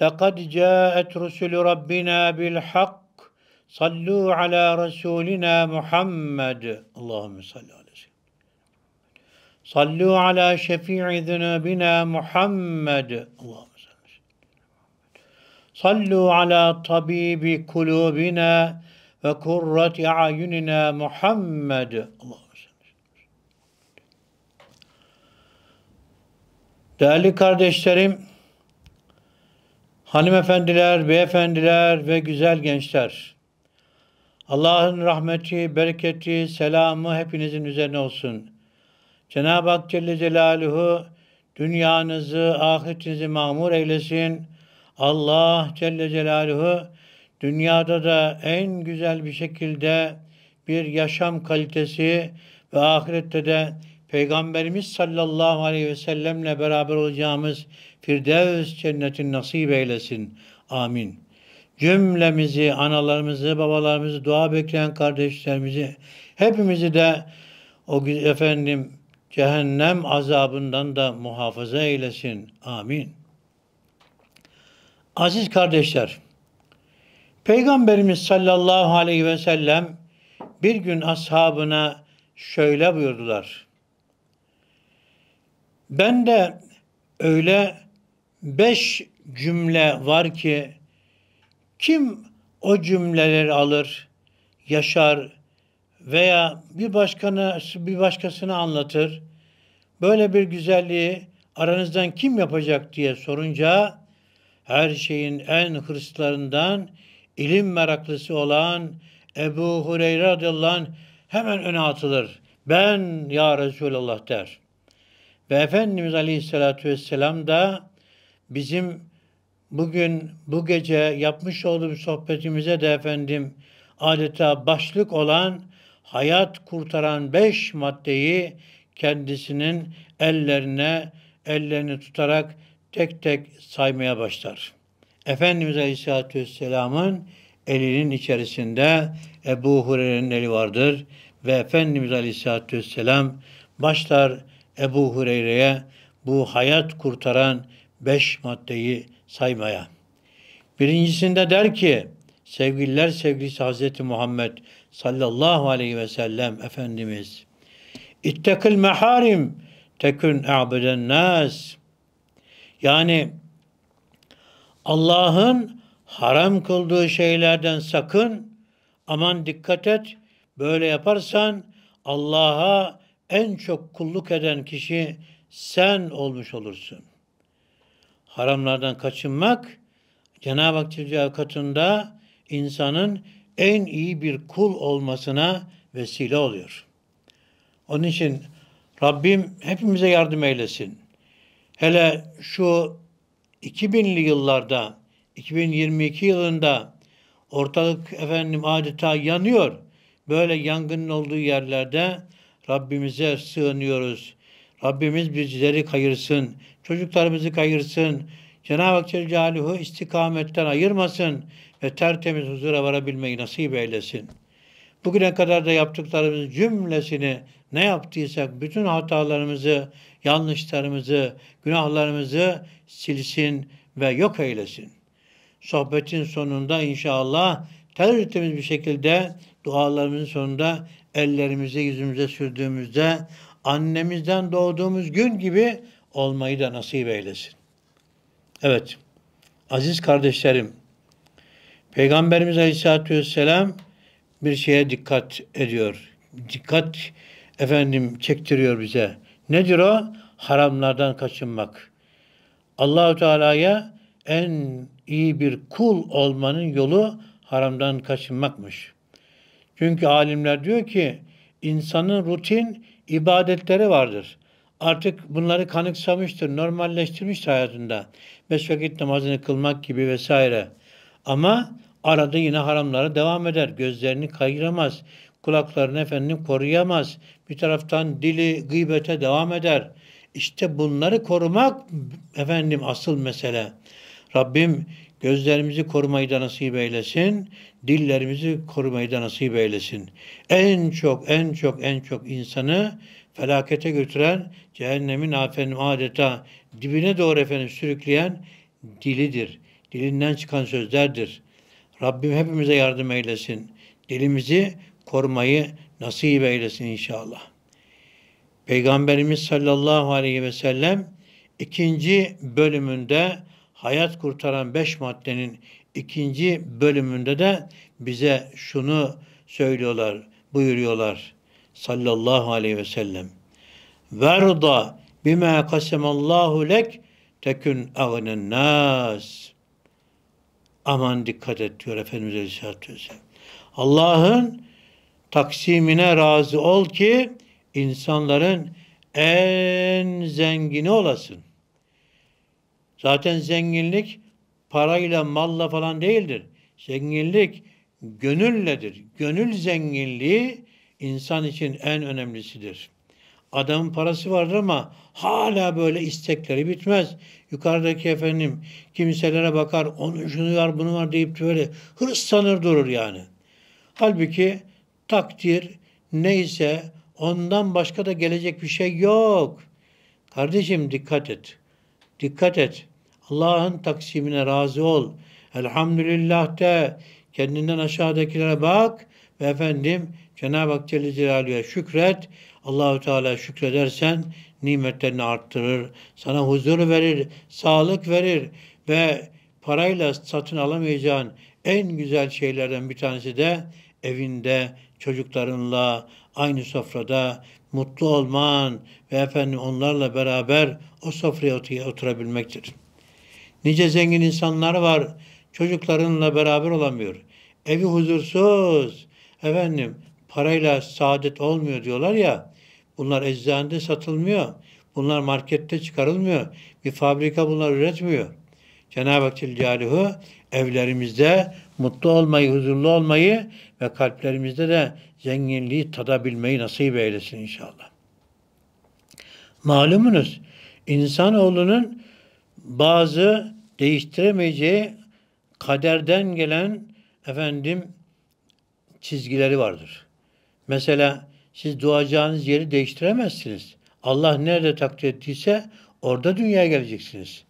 لقد جاءت رسل ربنا بالحق صلوا على رسولنا محمد اللهم صل على سيدنا صلوا على شفيع ذنوبنا محمد اللهم صلوا على طبيب قلوبنا وقرة أعيننا محمد اللهم Değerli kardeşlerim, Hanımefendiler, beyefendiler ve güzel gençler. Allah'ın rahmeti, bereketi, selamı hepinizin üzerine olsun. Cenab-ı Hak Celle Celaluhu dünyanızı, ahiretinizi mamur eylesin. Allah Celle Celaluhu dünyada da en güzel bir şekilde bir yaşam kalitesi ve ahirette de Peygamberimiz sallallahu aleyhi ve sellemle beraber olacağımız Firdevs cennetin nasip eylesin. Amin. Cümlemizi, analarımızı, babalarımızı, dua bekleyen kardeşlerimizi, hepimizi de o efendim cehennem azabından da muhafaza eylesin. Amin. Aziz kardeşler, Peygamberimiz sallallahu aleyhi ve sellem bir gün ashabına şöyle buyurdular. Ben de öyle beş cümle var ki kim o cümleleri alır, yaşar veya bir başkanı bir başkasını anlatır. Böyle bir güzelliği aranızdan kim yapacak diye sorunca her şeyin en hırslarından ilim meraklısı olan Ebu Hureyre radıyallahu anh hemen öne atılır. Ben ya Resulallah der. Ve Efendimiz Aleyhisselatü Vesselam da bizim bugün bu gece yapmış olduğumuz sohbetimize de efendim adeta başlık olan hayat kurtaran beş maddeyi kendisinin ellerine ellerini tutarak tek tek saymaya başlar. Efendimiz Aleyhisselatü Vesselam'ın elinin içerisinde Ebu Hureyre'nin eli vardır ve Efendimiz Aleyhisselatü Vesselam başlar Ebu Hureyre'ye bu hayat kurtaran beş maddeyi saymaya. Birincisinde der ki sevgililer sevgilisi Hazreti Muhammed sallallahu aleyhi ve sellem Efendimiz İttekil meharim tekün a'beden nas yani Allah'ın haram kıldığı şeylerden sakın aman dikkat et böyle yaparsan Allah'a en çok kulluk eden kişi sen olmuş olursun haramlardan kaçınmak Cenab-ı Hak Teala katında insanın en iyi bir kul olmasına vesile oluyor. Onun için Rabbim hepimize yardım eylesin. Hele şu 2000'li yıllarda 2022 yılında ortalık efendim adeta yanıyor. Böyle yangının olduğu yerlerde Rabbimize sığınıyoruz. Rabbimiz bizleri kayırsın. Çocuklarımızı kayırsın. Cenab-ı Hak Celle Celaluhu istikametten ayırmasın ve tertemiz huzura varabilmeyi nasip eylesin. Bugüne kadar da yaptıklarımız cümlesini ne yaptıysak bütün hatalarımızı, yanlışlarımızı, günahlarımızı silsin ve yok eylesin. Sohbetin sonunda inşallah tertemiz bir şekilde dualarımızın sonunda ellerimizi yüzümüze sürdüğümüzde annemizden doğduğumuz gün gibi olmayı da nasip eylesin. Evet, aziz kardeşlerim, Peygamberimiz Aleyhisselatü Vesselam bir şeye dikkat ediyor. Dikkat efendim çektiriyor bize. Nedir o? Haramlardan kaçınmak. Allahu Teala'ya en iyi bir kul olmanın yolu haramdan kaçınmakmış. Çünkü alimler diyor ki insanın rutin ibadetleri vardır artık bunları kanıksamıştır, normalleştirmiştir hayatında. Beş vakit namazını kılmak gibi vesaire. Ama arada yine haramlara devam eder. Gözlerini kayıramaz. Kulaklarını efendim koruyamaz. Bir taraftan dili gıybete devam eder. İşte bunları korumak efendim asıl mesele. Rabbim gözlerimizi korumayı da nasip eylesin, dillerimizi korumayı da nasip eylesin. En çok en çok en çok insanı felakete götüren, cehennemin efendim adeta dibine doğru efendim sürükleyen dilidir. Dilinden çıkan sözlerdir. Rabbim hepimize yardım eylesin. Dilimizi korumayı nasip eylesin inşallah. Peygamberimiz sallallahu aleyhi ve sellem ikinci bölümünde hayat kurtaran beş maddenin ikinci bölümünde de bize şunu söylüyorlar, buyuruyorlar sallallahu aleyhi ve sellem. Verda bima kasemallahu lek tekün agnen nas. Aman dikkat et diyor Efendimiz Aleyhisselatü Vesselam. Allah'ın taksimine razı ol ki insanların en zengini olasın. Zaten zenginlik parayla, malla falan değildir. Zenginlik gönülledir. Gönül zenginliği insan için en önemlisidir. Adamın parası vardır ama hala böyle istekleri bitmez. Yukarıdaki efendim kimselere bakar, onun şunu var, bunu var deyip böyle hırslanır durur yani. Halbuki takdir neyse ondan başka da gelecek bir şey yok. Kardeşim dikkat et. Dikkat et. Allah'ın taksimine razı ol. Elhamdülillah de kendinden aşağıdakilere bak ve efendim Cenab-ı Hak Celle Celaluhu'ya şükret. Allahu Teala şükredersen nimetlerini arttırır. Sana huzur verir, sağlık verir ve parayla satın alamayacağın en güzel şeylerden bir tanesi de evinde çocuklarınla aynı sofrada mutlu olman ve efendim onlarla beraber o sofraya oturabilmektir. Nice zengin insanlar var çocuklarınla beraber olamıyor. Evi huzursuz, efendim parayla saadet olmuyor diyorlar ya. Bunlar eczanede satılmıyor. Bunlar markette çıkarılmıyor. Bir fabrika bunlar üretmiyor. Cenab-ı Hak Celaluhu evlerimizde mutlu olmayı, huzurlu olmayı ve kalplerimizde de zenginliği tadabilmeyi nasip eylesin inşallah. Malumunuz insanoğlunun bazı değiştiremeyeceği kaderden gelen efendim çizgileri vardır. Mesela siz doğacağınız yeri değiştiremezsiniz. Allah nerede takdir ettiyse orada dünyaya geleceksiniz.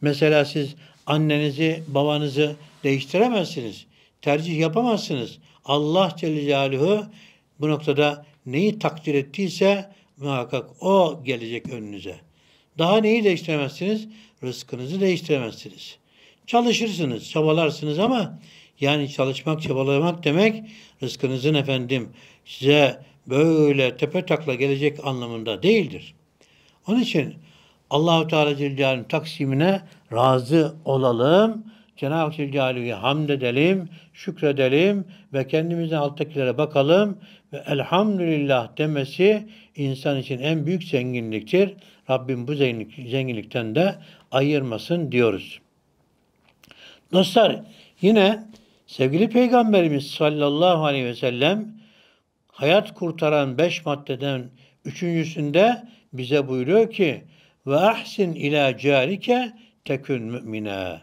Mesela siz annenizi, babanızı değiştiremezsiniz. Tercih yapamazsınız. Allah Celle Celaluhu bu noktada neyi takdir ettiyse muhakkak o gelecek önünüze. Daha neyi değiştiremezsiniz? Rızkınızı değiştiremezsiniz. Çalışırsınız, çabalarsınız ama yani çalışmak, çabalamak demek rızkınızın efendim size böyle tepe takla gelecek anlamında değildir. Onun için Allahu Teala Zülcelal'in taksimine razı olalım. Cenab-ı Zülcelal'e hamd edelim, şükredelim ve kendimizin alttakilere bakalım ve elhamdülillah demesi insan için en büyük zenginliktir. Rabbim bu zenginlik, zenginlikten de ayırmasın diyoruz. Dostlar yine Sevgili Peygamberimiz sallallahu aleyhi ve sellem hayat kurtaran beş maddeden üçüncüsünde bize buyuruyor ki ve ahsin ila carike tekün mümine.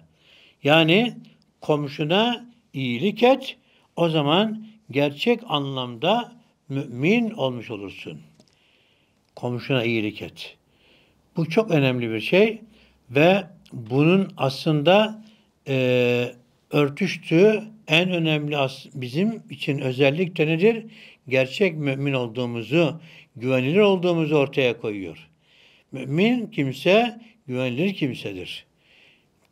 Yani komşuna iyilik et o zaman gerçek anlamda mümin olmuş olursun. Komşuna iyilik et. Bu çok önemli bir şey ve bunun aslında e, örtüştüğü en önemli bizim için özellikle nedir? Gerçek mümin olduğumuzu, güvenilir olduğumuzu ortaya koyuyor. Mümin kimse güvenilir kimsedir.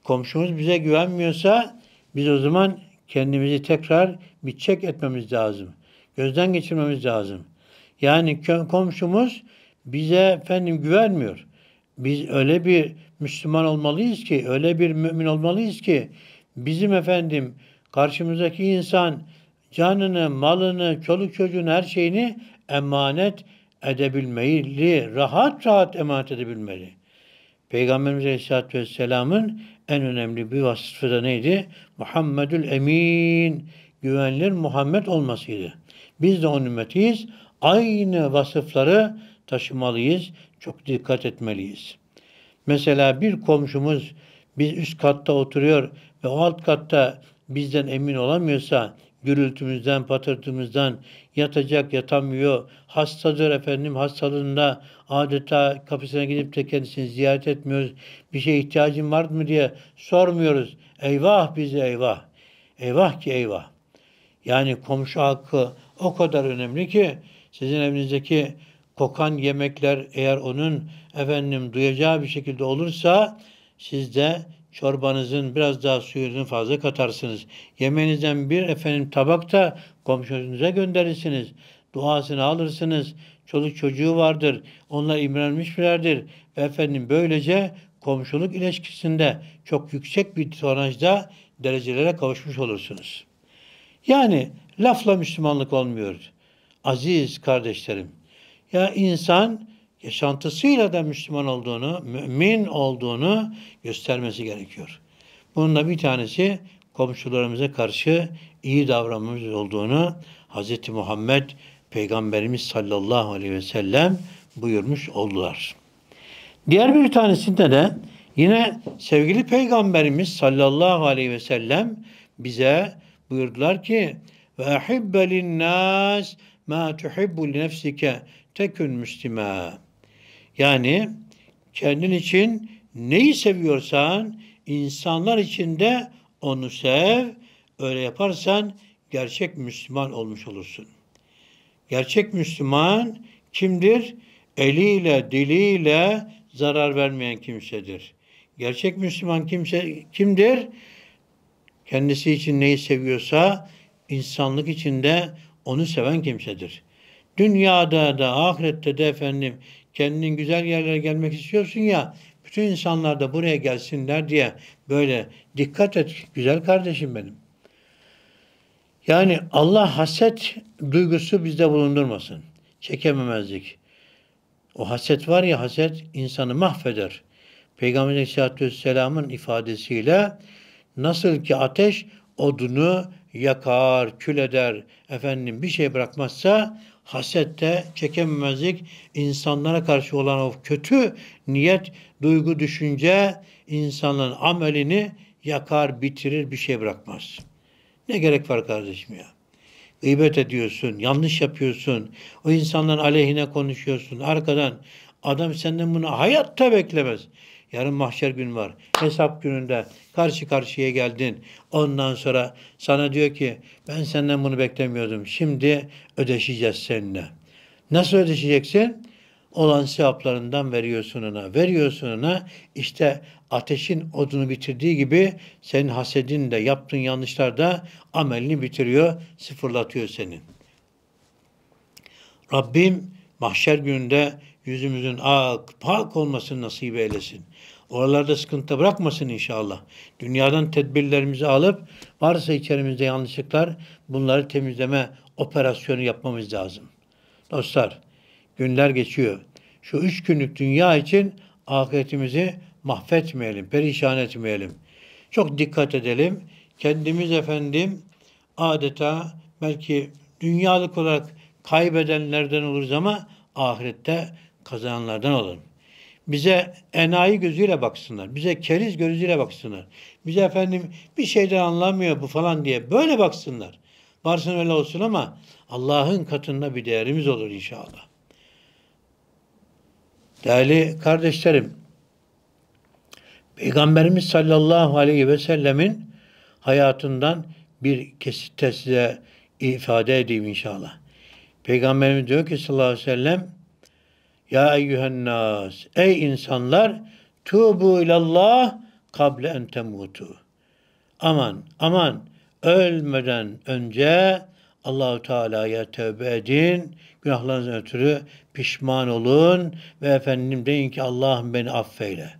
Komşumuz bize güvenmiyorsa biz o zaman kendimizi tekrar bir çek etmemiz lazım. Gözden geçirmemiz lazım. Yani komşumuz bize efendim güvenmiyor. Biz öyle bir Müslüman olmalıyız ki, öyle bir mümin olmalıyız ki bizim efendim Karşımızdaki insan canını, malını, çoluk çocuğun her şeyini emanet edebilmeli, rahat rahat emanet edebilmeli. Peygamberimiz Aleyhisselatü Vesselam'ın en önemli bir vasıfı da neydi? Muhammedül Emin, güvenilir Muhammed olmasıydı. Biz de onun ümmetiyiz. Aynı vasıfları taşımalıyız, çok dikkat etmeliyiz. Mesela bir komşumuz biz üst katta oturuyor ve o alt katta bizden emin olamıyorsa gürültümüzden, patırtımızdan yatacak yatamıyor, hastadır efendim, hastalığında adeta kapısına gidip de kendisini ziyaret etmiyoruz, bir şey ihtiyacın var mı diye sormuyoruz. Eyvah bize eyvah, eyvah ki eyvah. Yani komşu hakkı o kadar önemli ki sizin evinizdeki kokan yemekler eğer onun efendim duyacağı bir şekilde olursa siz de çorbanızın biraz daha suyunu fazla katarsınız. Yemeğinizden bir efendim tabakta komşunuza gönderirsiniz. Duasını alırsınız. Çoluk çocuğu vardır. Onlar imrenmişlerdir. Ve efendim böylece komşuluk ilişkisinde çok yüksek bir tonajda derecelere kavuşmuş olursunuz. Yani lafla Müslümanlık olmuyor. Aziz kardeşlerim. Ya insan yaşantısıyla da Müslüman olduğunu, mümin olduğunu göstermesi gerekiyor. Bunun da bir tanesi komşularımıza karşı iyi davranmamız olduğunu Hz. Muhammed Peygamberimiz sallallahu aleyhi ve sellem buyurmuş oldular. Diğer bir tanesinde de yine sevgili Peygamberimiz sallallahu aleyhi ve sellem bize buyurdular ki ve ahibbe linnâs ma tuhibbu li nefsike tekün müslime. Yani kendin için neyi seviyorsan insanlar için de onu sev. Öyle yaparsan gerçek Müslüman olmuş olursun. Gerçek Müslüman kimdir? Eliyle, diliyle zarar vermeyen kimsedir. Gerçek Müslüman kimse kimdir? Kendisi için neyi seviyorsa insanlık içinde onu seven kimsedir. Dünyada da ahirette de efendim kendin güzel yerlere gelmek istiyorsun ya bütün insanlar da buraya gelsinler diye böyle dikkat et güzel kardeşim benim. Yani Allah haset duygusu bizde bulundurmasın. Çekememezlik. O haset var ya haset insanı mahveder. Peygamber Aleyhisselatü Vesselam'ın ifadesiyle nasıl ki ateş odunu yakar, kül eder, efendim bir şey bırakmazsa hasette, çekememezlik, insanlara karşı olan o kötü niyet, duygu, düşünce insanın amelini yakar, bitirir, bir şey bırakmaz. Ne gerek var kardeşim ya? Gıybet ediyorsun, yanlış yapıyorsun, o insanların aleyhine konuşuyorsun, arkadan adam senden bunu hayatta beklemez. Yarın mahşer gün var. Hesap gününde karşı karşıya geldin. Ondan sonra sana diyor ki ben senden bunu beklemiyordum. Şimdi ödeşeceğiz seninle. Nasıl ödeşeceksin? Olan sevaplarından veriyorsun ona. Veriyorsun ona işte ateşin odunu bitirdiği gibi senin hasedin de yaptığın yanlışlar da amelini bitiriyor, sıfırlatıyor seni. Rabbim mahşer gününde yüzümüzün ak, pak olmasını nasip eylesin. Oralarda sıkıntı bırakmasın inşallah. Dünyadan tedbirlerimizi alıp varsa içerimizde yanlışlıklar bunları temizleme operasyonu yapmamız lazım. Dostlar günler geçiyor. Şu üç günlük dünya için ahiretimizi mahvetmeyelim, perişan etmeyelim. Çok dikkat edelim. Kendimiz efendim adeta belki dünyalık olarak kaybedenlerden oluruz ama ahirette kazananlardan olun. Bize enayi gözüyle baksınlar. Bize keriz gözüyle baksınlar. Bize efendim bir şeyden anlamıyor bu falan diye böyle baksınlar. Varsın öyle olsun ama Allah'ın katında bir değerimiz olur inşallah. Değerli kardeşlerim, Peygamberimiz sallallahu aleyhi ve sellemin hayatından bir kesitte size ifade edeyim inşallah. Peygamberimiz diyor ki sallallahu aleyhi ve sellem ya eyyühen nas, ey insanlar, tubu ilallah kable en temutu. Aman, aman, ölmeden önce Allahu Teala'ya tövbe edin. Günahlarınızdan ötürü pişman olun ve efendim deyin ki Allah'ım beni affeyle.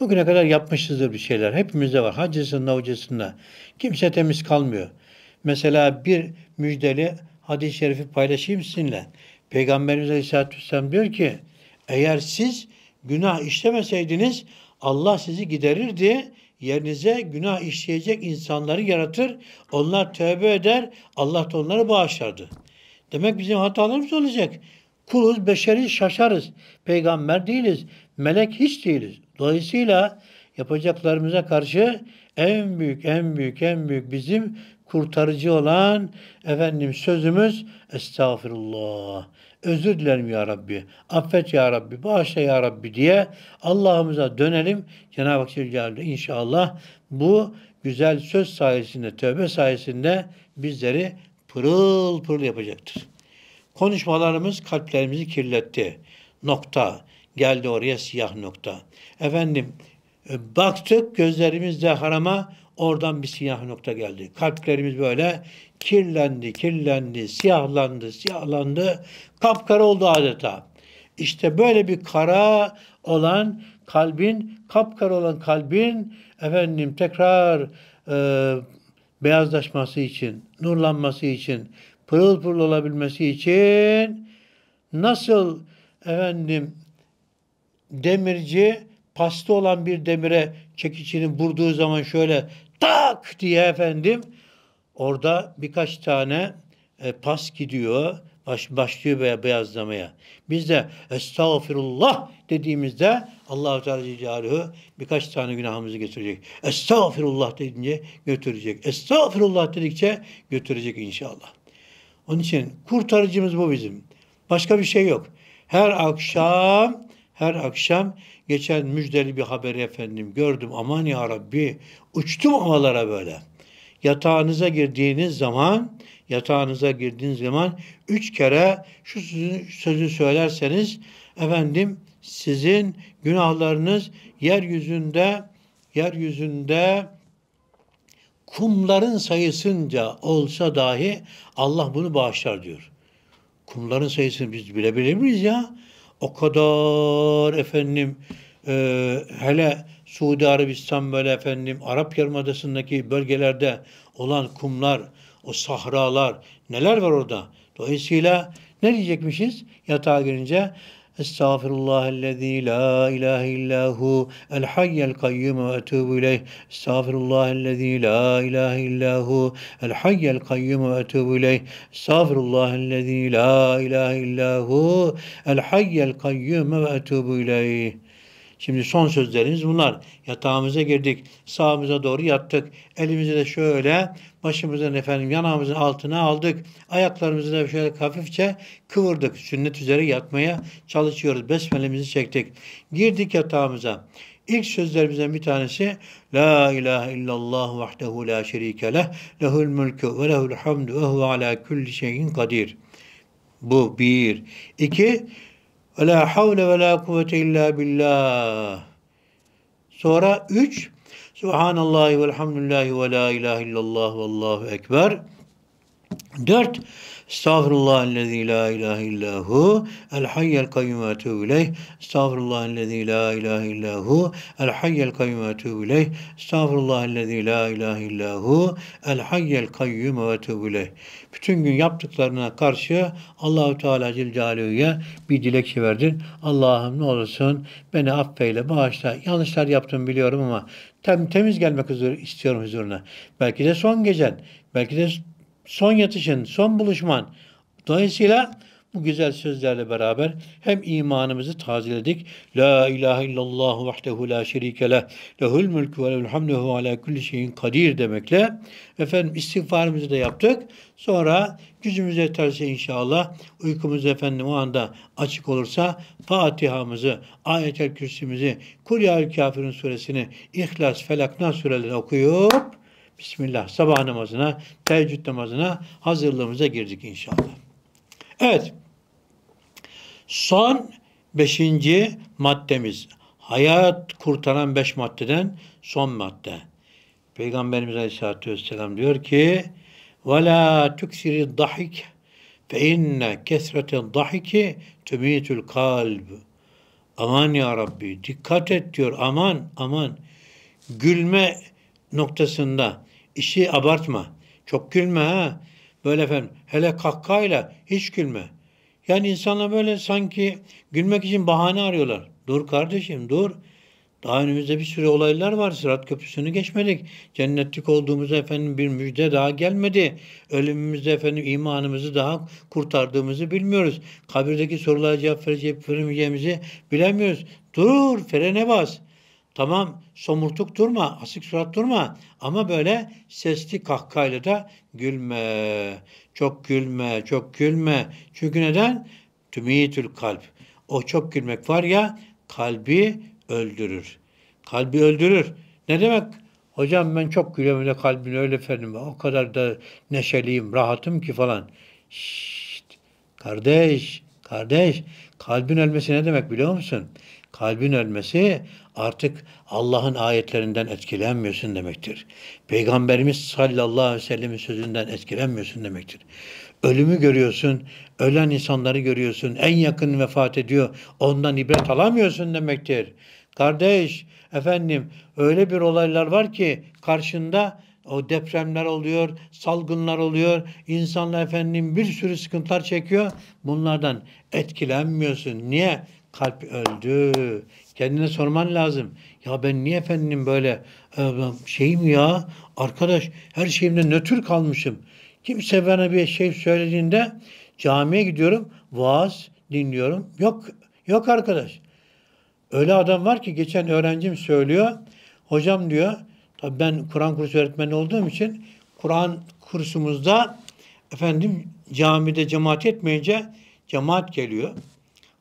Bugüne kadar yapmışızdır bir şeyler. Hepimizde var. Hacısında, hocasında. Kimse temiz kalmıyor. Mesela bir müjdeli hadis-i şerifi paylaşayım sizinle. Peygamberimiz Aleyhisselatü Vesselam diyor ki eğer siz günah işlemeseydiniz Allah sizi giderirdi. Yerinize günah işleyecek insanları yaratır. Onlar tövbe eder. Allah da onları bağışlardı. Demek bizim hatalarımız olacak. Kuluz, beşeriz, şaşarız. Peygamber değiliz. Melek hiç değiliz. Dolayısıyla yapacaklarımıza karşı en büyük, en büyük, en büyük bizim kurtarıcı olan efendim sözümüz estağfirullah. Özür dilerim ya Rabbi. Affet ya Rabbi. Bağışla ya Rabbi diye Allah'ımıza dönelim. Cenab-ı Hak Celle inşallah bu güzel söz sayesinde, tövbe sayesinde bizleri pırıl pırıl yapacaktır. Konuşmalarımız kalplerimizi kirletti. Nokta. Geldi oraya siyah nokta. Efendim e, baktık gözlerimizde harama Oradan bir siyah nokta geldi. Kalplerimiz böyle kirlendi, kirlendi, siyahlandı, siyahlandı. Kapkara oldu adeta. İşte böyle bir kara olan kalbin, kapkara olan kalbin efendim tekrar e, beyazlaşması için, nurlanması için, pırıl pırıl olabilmesi için nasıl efendim demirci pasta olan bir demire çekicinin vurduğu zaman şöyle tak diye efendim orada birkaç tane e, pas gidiyor baş, başlıyor veya beyazlamaya. Biz de estağfirullah dediğimizde Allahu Teala Celaluhu birkaç tane günahımızı götürecek. Estağfirullah dedince götürecek. Estağfirullah dedikçe götürecek inşallah. Onun için kurtarıcımız bu bizim. Başka bir şey yok. Her akşam her akşam Geçen müjdeli bir haberi efendim gördüm. Aman ya Rabbi uçtum havalara böyle. Yatağınıza girdiğiniz zaman yatağınıza girdiğiniz zaman üç kere şu sözü, sözü söylerseniz efendim sizin günahlarınız yeryüzünde yeryüzünde kumların sayısınca olsa dahi Allah bunu bağışlar diyor. Kumların sayısını biz bilebilir miyiz ya? o kadar efendim e, hele Suudi Arabistan böyle efendim Arap Yarımadası'ndaki bölgelerde olan kumlar, o sahralar neler var orada. Dolayısıyla ne diyecekmişiz yatağa girince? استغفر الله الذي لا اله الا هو الحي القيوم واتوب اليه استغفر الله الذي لا اله الا هو الحي القيوم واتوب اليه استغفر الله الذي لا اله الا هو الحي القيوم واتوب اليه Şimdi son sözlerimiz bunlar. Yatağımıza girdik, sağımıza doğru yattık. Elimizi de şöyle başımızın efendim yanağımızın altına aldık. Ayaklarımızı da şöyle hafifçe kıvırdık. Sünnet üzere yatmaya çalışıyoruz. Besmelemizi çektik. Girdik yatağımıza. İlk sözlerimizden bir tanesi La ilahe illallah vahdehu la şerike leh lehul mülkü ve lehul hamdu ve huve ala kulli şeyin kadir. Bu bir. İki, ve la havle ve la kuvvete illa billah. Sonra 3 Subhanallahi velhamdülillahi ve la ilahe illallah ve allahu ekber. 4 Estağfirullahellezî la ilahe illahu el hayyel kayyum ve etûbü ileyh. Estağfirullahellezî la ilahe illahu el hayyel kayyum ve etûbü ileyh. Estağfirullahellezî la ilahe illahu el hayyel kayyum ve etûbü ileyh bütün gün yaptıklarına karşı Allahu Teala Cilcalehu'ya bir dilekçe verdin. Allah'ım ne olursun beni affeyle, bağışla. Yanlışlar yaptım biliyorum ama tem temiz gelmek huzur, istiyorum huzuruna. Belki de son gecen, belki de son yatışın, son buluşman. Dolayısıyla bu güzel sözlerle beraber hem imanımızı tazeledik. La ilahe illallah vahdehu la şerike leh. Lehul mülkü ve lehul ala kulli şeyin kadir demekle efendim istiğfarımızı da yaptık. Sonra gücümüz yeterse inşallah uykumuz efendim o anda açık olursa Fatiha'mızı, Ayet-el Kürsü'müzü, Kuryal kafirin suresini, İhlas, felakna Nas okuyup Bismillah sabah namazına, teheccüd namazına hazırlığımıza girdik inşallah. Evet. Son beşinci maddemiz. Hayat kurtaran beş maddeden son madde. Peygamberimiz Aleyhisselatü Vesselam diyor ki وَلَا تُكْسِرِ الضَّحِكِ فَاِنَّ كَسْرَةَ الضَّحِكِ تُمِيتُ الْقَالْبِ Aman ya Rabbi dikkat et diyor aman aman. Gülme noktasında işi abartma. Çok gülme ha. Böyle efendim hele kahkahayla hiç gülme. Yani insanlar böyle sanki gülmek için bahane arıyorlar. Dur kardeşim dur. Daha önümüzde bir sürü olaylar var. Sırat köprüsünü geçmedik. Cennetlik olduğumuz efendim bir müjde daha gelmedi. Ölümümüzde efendim imanımızı daha kurtardığımızı bilmiyoruz. Kabirdeki sorulara cevap vereceğimizi bilemiyoruz. Dur frene bas. Tamam somurtuk durma, asık surat durma ama böyle sesli kahkayla da gülme. Çok gülme, çok gülme. Çünkü neden? Tümiyetül kalp. O çok gülmek var ya kalbi öldürür. Kalbi öldürür. Ne demek? Hocam ben çok gülüyorum öyle kalbini öyle efendim. O kadar da neşeliyim, rahatım ki falan. Şşt, kardeş, kardeş. Kalbin ölmesi ne demek biliyor musun? Kalbin ölmesi artık Allah'ın ayetlerinden etkilenmiyorsun demektir. Peygamberimiz sallallahu aleyhi ve sellem'in sözünden etkilenmiyorsun demektir. Ölümü görüyorsun, ölen insanları görüyorsun, en yakın vefat ediyor, ondan ibret alamıyorsun demektir. Kardeş, efendim öyle bir olaylar var ki karşında o depremler oluyor, salgınlar oluyor, insanlar efendim bir sürü sıkıntılar çekiyor. Bunlardan etkilenmiyorsun. Niye? kalp öldü. Kendine sorman lazım. Ya ben niye efendim böyle e, şeyim ya? Arkadaş her şeyimde nötr kalmışım. Kimse bana bir şey söylediğinde camiye gidiyorum. Vaaz dinliyorum. Yok yok arkadaş. Öyle adam var ki geçen öğrencim söylüyor. Hocam diyor tabi ben Kur'an kursu öğretmeni olduğum için Kur'an kursumuzda efendim camide cemaat etmeyince cemaat geliyor.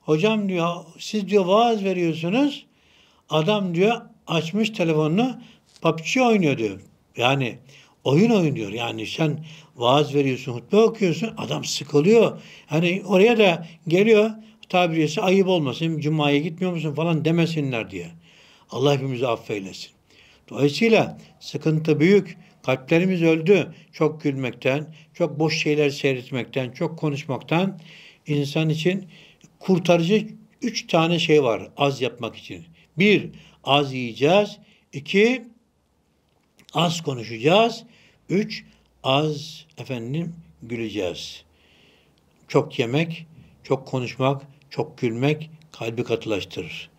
Hocam diyor siz diyor vaaz veriyorsunuz. Adam diyor açmış telefonunu PUBG oynuyor diyor. Yani oyun oynuyor. Yani sen vaaz veriyorsun, hutbe okuyorsun. Adam sıkılıyor. Hani oraya da geliyor tabiriyesi ayıp olmasın. Cuma'ya gitmiyor musun falan demesinler diye. Allah hepimizi affeylesin. Dolayısıyla sıkıntı büyük. Kalplerimiz öldü. Çok gülmekten, çok boş şeyler seyretmekten, çok konuşmaktan insan için kurtarıcı üç tane şey var az yapmak için. Bir, az yiyeceğiz. İki, az konuşacağız. Üç, az efendim güleceğiz. Çok yemek, çok konuşmak, çok gülmek kalbi katılaştırır.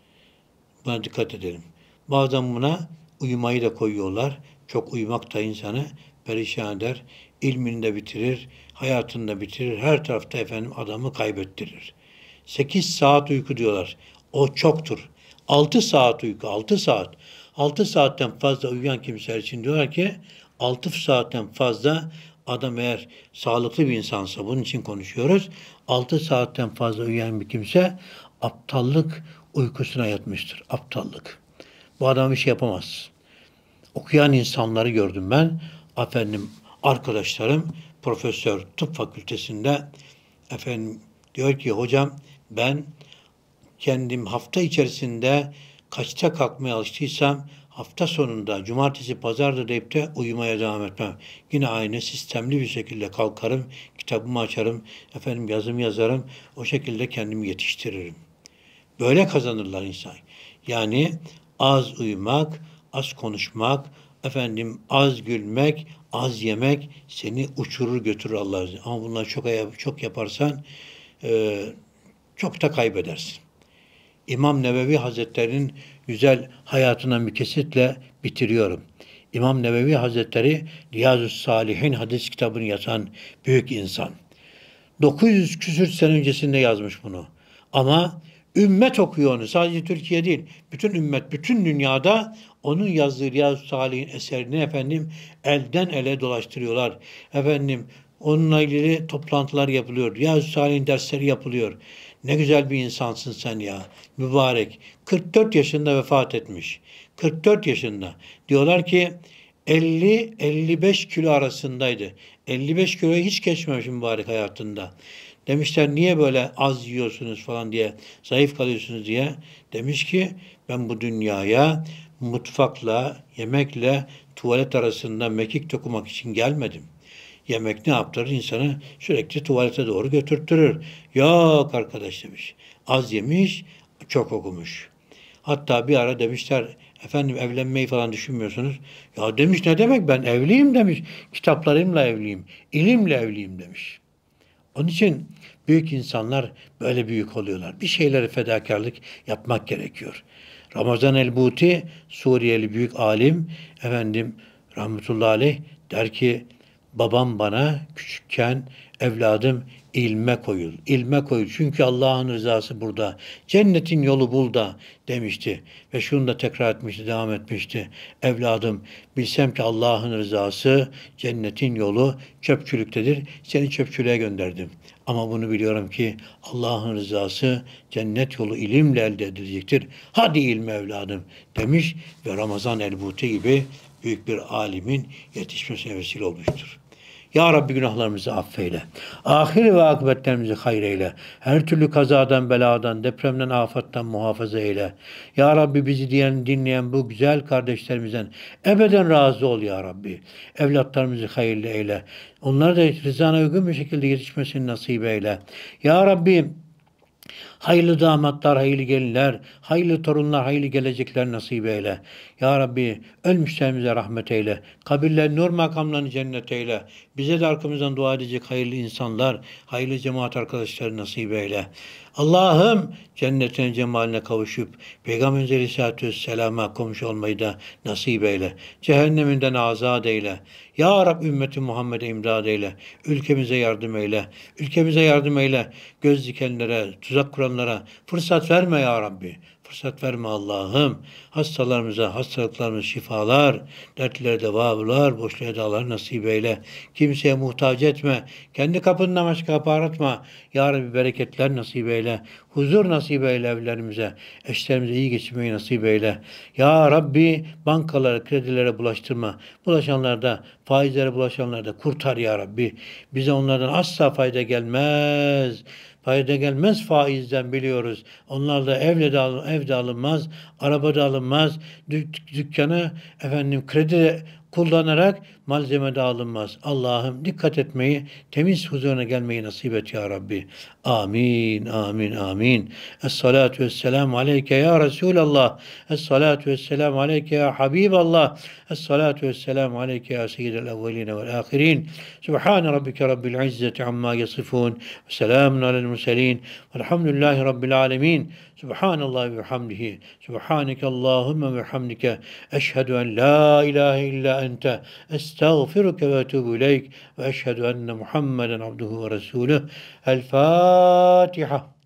Buna dikkat edelim. Bazen buna uyumayı da koyuyorlar. Çok uyumak da insanı perişan eder. İlmini de bitirir, hayatını da bitirir. Her tarafta efendim adamı kaybettirir. 8 saat uyku diyorlar. O çoktur. 6 saat uyku, 6 saat. 6 saatten fazla uyuyan kimseler için diyorlar ki 6 saatten fazla adam eğer sağlıklı bir insansa bunun için konuşuyoruz. 6 saatten fazla uyuyan bir kimse aptallık uykusuna yatmıştır. Aptallık. Bu adam bir şey yapamaz. Okuyan insanları gördüm ben. Efendim arkadaşlarım profesör tıp fakültesinde efendim diyor ki hocam ben kendim hafta içerisinde kaçta kalkmaya alıştıysam hafta sonunda cumartesi pazarda deyip de uyumaya devam etmem. Yine aynı sistemli bir şekilde kalkarım, kitabımı açarım, efendim yazımı yazarım, o şekilde kendimi yetiştiririm. Böyle kazanırlar insan. Yani az uyumak, az konuşmak, efendim az gülmek, az yemek seni uçurur götürür Allah izniyle. Ama bunlar çok çok yaparsan e, çok da kaybedersin. İmam Nevevi Hazretleri'nin güzel hayatına mükesitle bitiriyorum. İmam Nevevi Hazretleri Riyazu Salihin hadis kitabını yazan büyük insan. 900 küsür sene öncesinde yazmış bunu. Ama ümmet okuyor onu. Sadece Türkiye değil. Bütün ümmet, bütün dünyada onun yazdığı Riyazu Salih'in eserini efendim elden ele dolaştırıyorlar. Efendim onunla ilgili toplantılar yapılıyor. Riyazu Salih'in dersleri yapılıyor. Ne güzel bir insansın sen ya. Mübarek. 44 yaşında vefat etmiş. 44 yaşında. Diyorlar ki 50-55 kilo arasındaydı. 55 kiloyu hiç geçmemiş mübarek hayatında. Demişler niye böyle az yiyorsunuz falan diye, zayıf kalıyorsunuz diye. Demiş ki ben bu dünyaya mutfakla, yemekle, tuvalet arasında mekik dokumak için gelmedim.'' yemek ne yaptırır? İnsanı sürekli tuvalete doğru götürttürür. Yok arkadaş demiş. Az yemiş, çok okumuş. Hatta bir ara demişler efendim evlenmeyi falan düşünmüyorsunuz. Ya demiş ne demek ben evliyim demiş. Kitaplarımla evliyim, ilimle evliyim demiş. Onun için büyük insanlar böyle büyük oluyorlar. Bir şeyleri fedakarlık yapmak gerekiyor. Ramazan el-Buti Suriyeli büyük alim efendim rahmetullahi aleyh der ki Babam bana küçükken evladım ilme koyul, ilme koyul. Çünkü Allah'ın rızası burada. Cennetin yolu bul da demişti. Ve şunu da tekrar etmişti, devam etmişti. Evladım bilsem ki Allah'ın rızası, cennetin yolu çöpçülüktedir. Seni çöpçülüğe gönderdim. Ama bunu biliyorum ki Allah'ın rızası cennet yolu ilimle elde edilecektir. Hadi ilme evladım demiş ve Ramazan Elbuti gibi büyük bir alimin yetişmesine vesile olmuştur. Ya Rabbi günahlarımızı affeyle. Ahir ve akıbetlerimizi hayreyle. Her türlü kazadan, beladan, depremden, afattan muhafaza eyle. Ya Rabbi bizi diyen, dinleyen bu güzel kardeşlerimizden ebeden razı ol Ya Rabbi. Evlatlarımızı hayırlı eyle. Onlar da rızana uygun bir şekilde yetişmesini nasip eyle. Ya Rabbi Hayırlı damatlar, hayırlı gelinler, hayırlı torunlar, hayırlı gelecekler nasip eyle. Ya Rabbi ölmüşlerimize rahmet eyle. Kabirler nur makamlarını cennet eyle. Bize de arkamızdan dua edecek hayırlı insanlar, hayırlı cemaat arkadaşları nasip eyle. Allah'ım cennetine cemaline kavuşup Peygamberimiz Aleyhisselatü Vesselam'a komşu olmayı da nasip eyle. Cehenneminden azat eyle. Ya Rab ümmeti Muhammed'e imdad eyle. Ülkemize yardım eyle. Ülkemize yardım eyle. Göz dikenlere, tuzak kuranlara fırsat verme ya Rabbi fırsat verme Allah'ım. Hastalarımıza, hastalıklarımız şifalar, dertlere devablar boşluğa dağlar nasip eyle. Kimseye muhtaç etme. Kendi kapında başka kapı aratma. Ya Rabbi bereketler nasip eyle. Huzur nasip eyle evlerimize. Eşlerimize iyi geçirmeyi nasip eyle. Ya Rabbi bankalara, kredilere bulaştırma. Bulaşanlarda, faizlere bulaşanlarda kurtar Ya Rabbi. Bize onlardan asla fayda gelmez. Fayda gelmez faizden biliyoruz. Onlar da evle de alın, ev alınmaz, araba da alınmaz. Dük, dükkanı efendim kredi kullanarak malzeme dağılınmaz. Allah'ım dikkat etmeyi, temiz huzuruna gelmeyi nasip et ya Rabbi. Amin, amin, amin. Salatu Esselatu vesselamu aleyke ya Resulallah. Esselatu vesselamu aleyke ya Habiballah. Esselatu vesselamu aleyke ya Seyyidel evveline vel ahirin. Subhane rabbike rabbil izzeti amma yasifun. Selamun alel murselin. Velhamdülillahi rabbil alemin. سبحان الله وبحمده سبحانك اللهم وبحمدك أشهد أن لا إله إلا أنت أستغفرك وأتوب إليك وأشهد أن محمدا عبده ورسوله الفاتحة